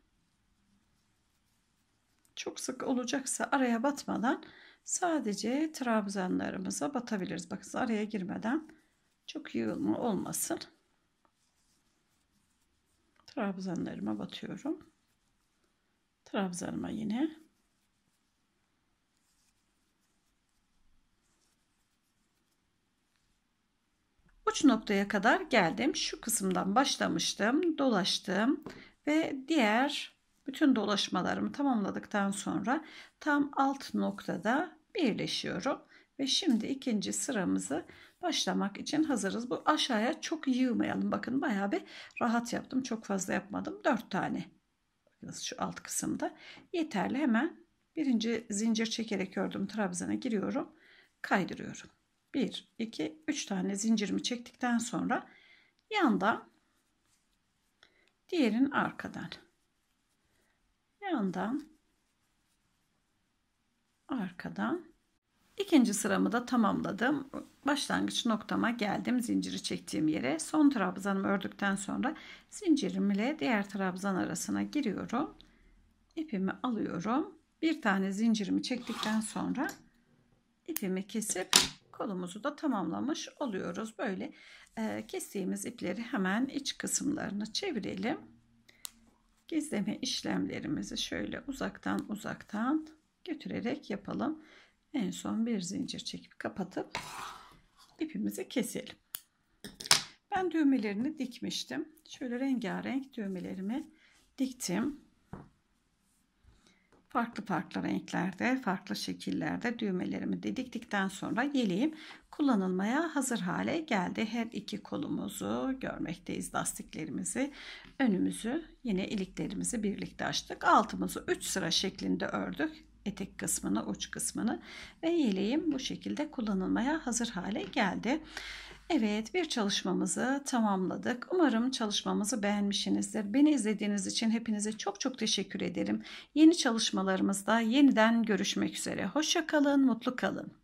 A: Çok sık olacaksa araya batmadan sadece trabzanlarımıza batabiliriz. Bakın araya girmeden çok yığılma olmasın. Trabzanlarıma batıyorum. Trabzanıma yine Uç noktaya kadar geldim. Şu kısımdan başlamıştım. Dolaştım ve diğer bütün dolaşmalarımı tamamladıktan sonra tam alt noktada birleşiyorum. Ve şimdi ikinci sıramızı başlamak için hazırız. Bu aşağıya çok yığmayalım. Bakın bayağı bir rahat yaptım. Çok fazla yapmadım. 4 tane. Bakınız şu alt kısımda. Yeterli. Hemen birinci zincir çekerek ördüm. Trabzana giriyorum. Kaydırıyorum. 1, 2, 3 tane zincirimi çektikten sonra yandan diğerin arkadan yandan arkadan ikinci sıramı da tamamladım başlangıç noktama geldim zinciri çektiğim yere son trabzanımı ördükten sonra zincirimle diğer trabzan arasına giriyorum ipimi alıyorum bir tane zincirimi çektikten sonra ipimi kesip kolumuzu da tamamlamış oluyoruz. Böyle e, kestiğimiz ipleri hemen iç kısımlarını çevirelim. Gizleme işlemlerimizi şöyle uzaktan uzaktan götürerek yapalım. En son bir zincir çekip kapatıp ipimizi keselim. Ben düğmelerini dikmiştim. Şöyle rengarenk düğmelerimi diktim farklı farklı renklerde, farklı şekillerde düğmelerimi de diktikten sonra yeleğim kullanılmaya hazır hale geldi. Her iki kolumuzu görmekteyiz. Lastiklerimizi, önümüzü, yine iliklerimizi birlikte açtık. Altımızı 3 sıra şeklinde ördük. Etek kısmını, uç kısmını ve yeleğim bu şekilde kullanılmaya hazır hale geldi. Evet, bir çalışmamızı tamamladık. Umarım çalışmamızı beğenmişsinizdir. Beni izlediğiniz için hepinize çok çok teşekkür ederim. Yeni çalışmalarımızda yeniden görüşmek üzere. Hoşça kalın, mutlu kalın.